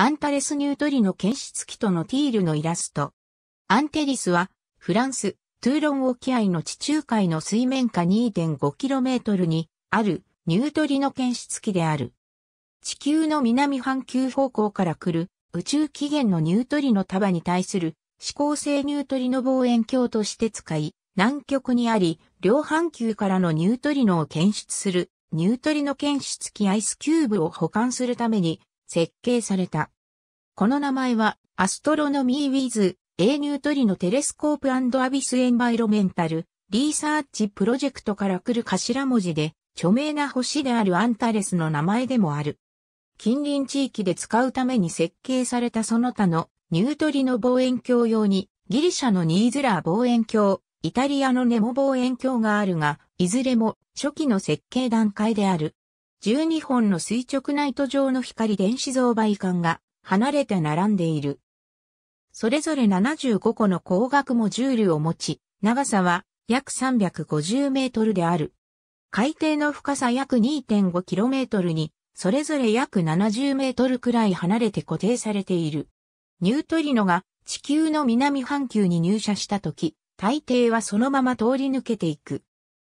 アンタレス・ニュートリノ検出器とのティールのイラスト。アンテリスは、フランス、トゥーロン沖合の地中海の水面下 2.5km にあるニュートリノ検出器である。地球の南半球方向から来る宇宙起源のニュートリノ束に対する指向性ニュートリノ望遠鏡として使い、南極にあり、両半球からのニュートリノを検出するニュートリノ検出器アイスキューブを保管するために設計された。この名前は、アストロノミー・ウィズ・エーニュートリのテレスコープアビス・エンバイロメンタル・リーサーチ・プロジェクトから来る頭文字で、著名な星であるアンタレスの名前でもある。近隣地域で使うために設計されたその他のニュートリの望遠鏡用にギリシャのニーズラー望遠鏡、イタリアのネモ望遠鏡があるが、いずれも初期の設計段階である。12本の垂直ナイト状の光電子像媒管が離れて並んでいる。それぞれ75個の光学モジュールを持ち、長さは約350メートルである。海底の深さ約2 5トルに、それぞれ約70メートルくらい離れて固定されている。ニュートリノが地球の南半球に入射した時、大抵はそのまま通り抜けていく。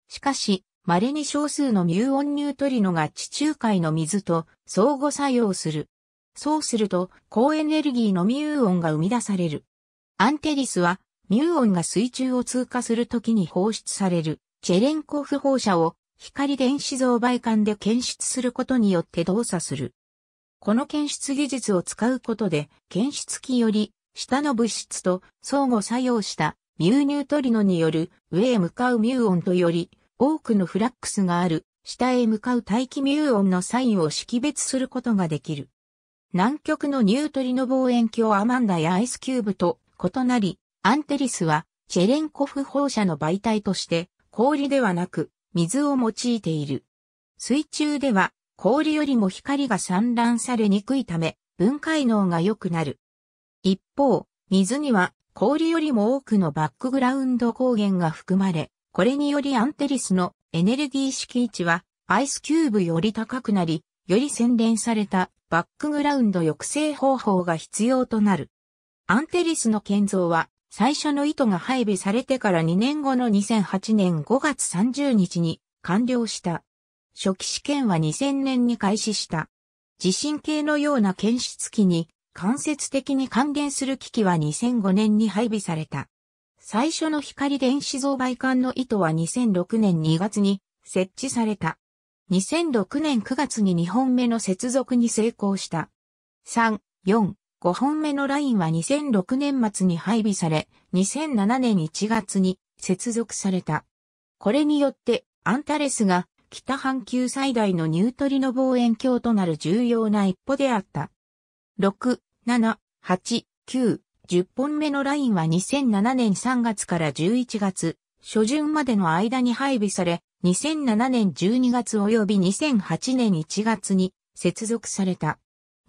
しかし、稀に少数のミューオンニュートリノが地中海の水と相互作用する。そうすると、高エネルギーのミューオンが生み出される。アンテリスは、ミューオンが水中を通過するときに放出される、チェレンコフ放射を光電子増媒管で検出することによって動作する。この検出技術を使うことで、検出器より下の物質と相互作用したミューニュートリノによる上へ向かうミューオンとより多くのフラックスがある下へ向かう大気ミューオンのサインを識別することができる。南極のニュートリノ望遠鏡アマンダやアイスキューブと異なり、アンテリスはチェレンコフ放射の媒体として氷ではなく水を用いている。水中では氷よりも光が散乱されにくいため分解能が良くなる。一方、水には氷よりも多くのバックグラウンド光源が含まれ、これによりアンテリスのエネルギー式位置はアイスキューブより高くなり、より洗練されたバックグラウンド抑制方法が必要となる。アンテリスの建造は最初の糸が配備されてから2年後の2008年5月30日に完了した。初期試験は2000年に開始した。地震計のような検出機に間接的に関連する機器は2005年に配備された。最初の光電子像媒管の糸は2006年2月に設置された。2006年9月に2本目の接続に成功した。3、4、5本目のラインは2006年末に配備され、2007年1月に接続された。これによって、アンタレスが北半球最大のニュートリノ望遠鏡となる重要な一歩であった。6、7、8、9、10本目のラインは2007年3月から11月、初旬までの間に配備され、2007年12月及び2008年1月に接続された。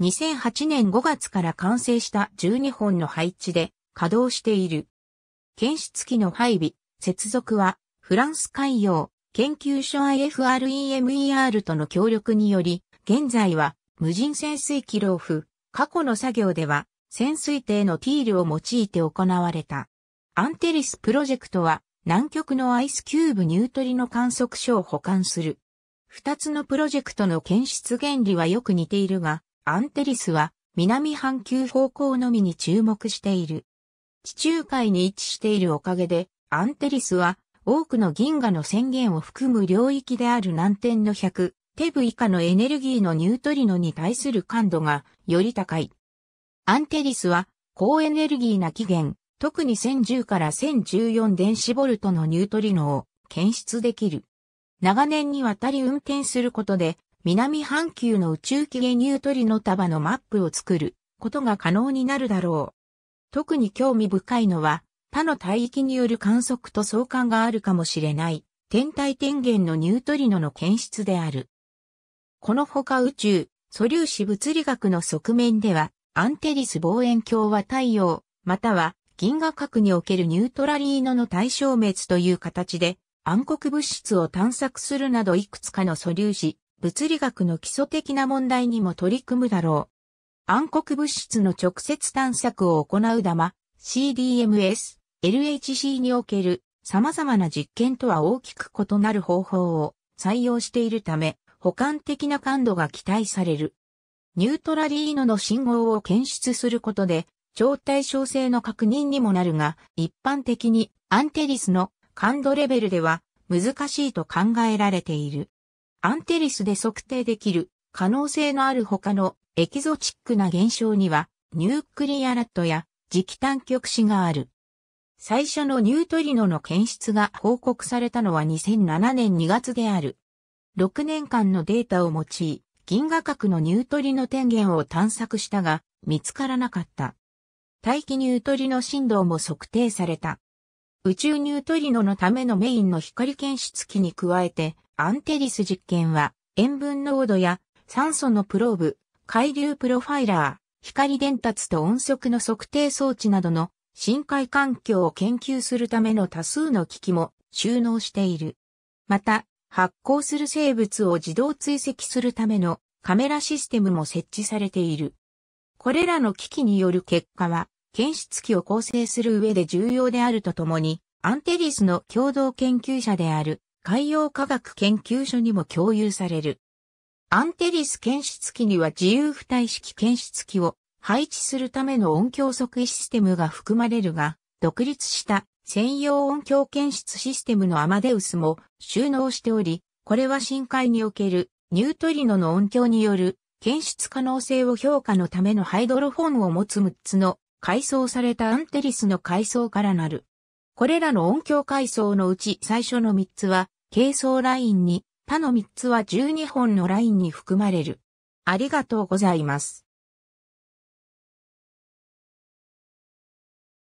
2008年5月から完成した12本の配置で稼働している。検出機の配備、接続は、フランス海洋研究所 IFREMER との協力により、現在は無人潜水機ローフ、過去の作業では潜水艇のティールを用いて行われた。アンテリスプロジェクトは南極のアイスキューブニュートリノ観測所を保管する。二つのプロジェクトの検出原理はよく似ているが、アンテリスは南半球方向のみに注目している。地中海に位置しているおかげで、アンテリスは多くの銀河の宣言を含む領域である南天の100、テブ以下のエネルギーのニュートリノに対する感度がより高い。アンテリスは、高エネルギーな起源、特に1010から1014電子ボルトのニュートリノを検出できる。長年にわたり運転することで、南半球の宇宙起源ニュートリノ束のマップを作ることが可能になるだろう。特に興味深いのは、他の帯域による観測と相関があるかもしれない天体天元のニュートリノの検出である。このほか宇宙、素粒子物理学の側面では、アンテリス望遠鏡は太陽、または銀河核におけるニュートラリーノの対消滅という形で暗黒物質を探索するなどいくつかの素粒子、物理学の基礎的な問題にも取り組むだろう。暗黒物質の直接探索を行う玉、CDMS、LHC における様々な実験とは大きく異なる方法を採用しているため、補完的な感度が期待される。ニュートラリーノの信号を検出することで、超対称性の確認にもなるが、一般的にアンテリスの感度レベルでは難しいと考えられている。アンテリスで測定できる可能性のある他のエキゾチックな現象には、ニュークリアラットや磁気探極子がある。最初のニュートリノの検出が報告されたのは2007年2月である。6年間のデータを用い、銀河核のニュートリノ天元を探索したが、見つからなかった。大気ニュートリノ振動も測定された。宇宙ニュートリノのためのメインの光検出器に加えて、アンテリス実験は、塩分濃度や酸素のプローブ、海流プロファイラー、光伝達と音速の測定装置などの深海環境を研究するための多数の機器も収納している。また、発光する生物を自動追跡するためのカメラシステムも設置されている。これらの機器による結果は、検出器を構成する上で重要であるとともに、アンテリスの共同研究者である海洋科学研究所にも共有される。アンテリス検出器には自由付帯式検出器を配置するための音響測位システムが含まれるが、独立した専用音響検出システムのアマデウスも収納しており、これは深海におけるニュートリノの音響による検出可能性を評価のためのハイドロフォンを持つ6つの改装されたアンテリスの階層からなる。これらの音響階層のうち最初の3つは、軽装ラインに、他の3つは12本のラインに含まれる。ありがとうございます。